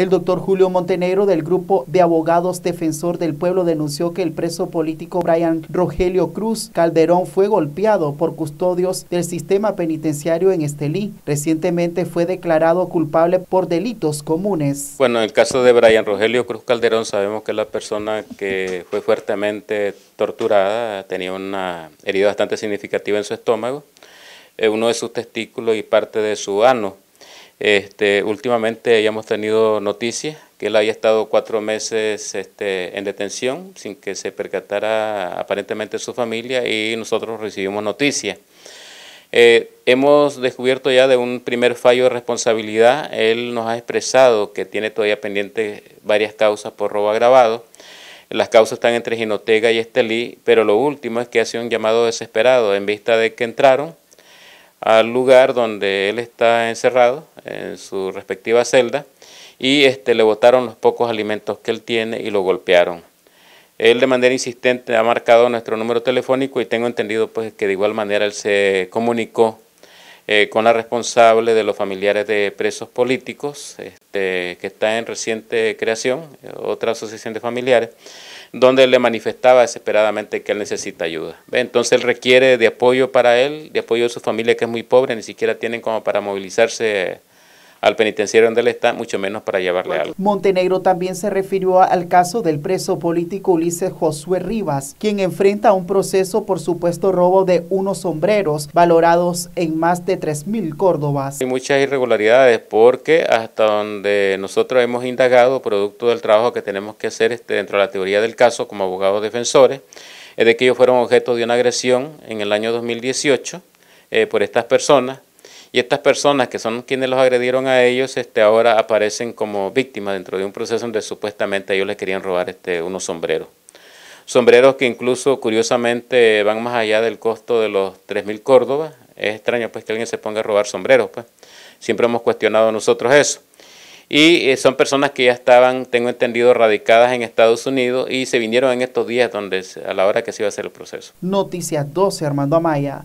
El doctor Julio Montenegro del Grupo de Abogados Defensor del Pueblo denunció que el preso político Brian Rogelio Cruz Calderón fue golpeado por custodios del sistema penitenciario en Estelí. Recientemente fue declarado culpable por delitos comunes. Bueno, en el caso de Brian Rogelio Cruz Calderón sabemos que la persona que fue fuertemente torturada, tenía una herida bastante significativa en su estómago, uno de sus testículos y parte de su ano. Este, últimamente ya hemos tenido noticias que él había estado cuatro meses este, en detención sin que se percatara aparentemente su familia y nosotros recibimos noticias. Eh, hemos descubierto ya de un primer fallo de responsabilidad, él nos ha expresado que tiene todavía pendientes varias causas por robo agravado, las causas están entre Ginotega y Estelí, pero lo último es que hace un llamado desesperado en vista de que entraron al lugar donde él está encerrado en su respectiva celda y este, le botaron los pocos alimentos que él tiene y lo golpearon. Él de manera insistente ha marcado nuestro número telefónico y tengo entendido pues, que de igual manera él se comunicó eh, con la responsable de los familiares de presos políticos, este, que está en reciente creación, otra asociación de familiares, donde él le manifestaba desesperadamente que él necesita ayuda. Entonces él requiere de apoyo para él, de apoyo de su familia que es muy pobre, ni siquiera tienen como para movilizarse al penitenciario donde él está, mucho menos para llevarle algo. Montenegro también se refirió al caso del preso político Ulises Josué Rivas, quien enfrenta un proceso por supuesto robo de unos sombreros valorados en más de 3.000 córdobas. Hay muchas irregularidades porque hasta donde nosotros hemos indagado, producto del trabajo que tenemos que hacer este, dentro de la teoría del caso como abogados defensores, es de que ellos fueron objeto de una agresión en el año 2018 eh, por estas personas y estas personas que son quienes los agredieron a ellos, este, ahora aparecen como víctimas dentro de un proceso donde supuestamente ellos les querían robar este, unos sombreros. Sombreros que incluso curiosamente van más allá del costo de los 3.000 córdobas. Es extraño pues que alguien se ponga a robar sombreros. Pues. Siempre hemos cuestionado nosotros eso. Y eh, son personas que ya estaban, tengo entendido, radicadas en Estados Unidos y se vinieron en estos días donde a la hora que se iba a hacer el proceso. Noticias 12, Armando Amaya.